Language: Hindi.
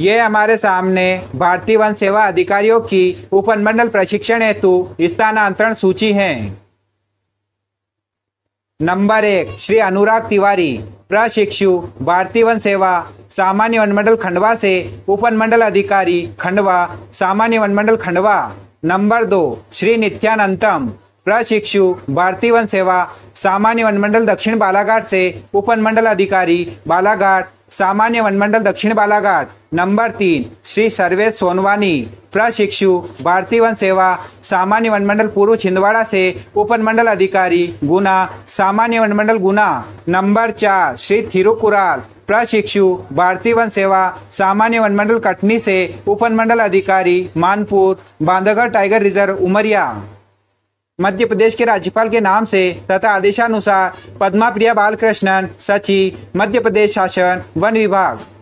ये हमारे सामने भारतीय वन सेवा अधिकारियों की उपमंडल प्रशिक्षण हेतु स्थानांतरण सूची है नंबर एक श्री अनुराग तिवारी प्रशिक्षु भारतीय वन सेवा सामान्य वनमंडल खंडवा से उपमंडल अधिकारी खंडवा सामान्य वनमंडल खंडवा नंबर दो श्री नित्यानंतम प्रशिक्षु भारतीय वन सेवा सामान्य वनमंडल दक्षिण बालाघाट से उपनमंडल अधिकारी बालाघाट सामान्य वनमंडल दक्षिण बालाघाट नंबर तीन श्री सर्वेश सोनवानी प्रशिक्षु भारतीय वन सेवा सामान्य वनमंडल पूर्व छिंदवाड़ा से उपनमंडल अधिकारी गुना सामान्य वनमंडल गुना नंबर चार श्री थिरुकुराल प्रशिक्षु भारतीय वन सेवा सामान्य वनमंडल कटनी से उपनमंडल अधिकारी मानपुर बांधगढ़ टाइगर रिजर्व उमरिया मध्य प्रदेश के राज्यपाल के नाम से तथा आदेशानुसार पद्मा प्रिया बालकृष्णन सचिव मध्य प्रदेश शासन वन विभाग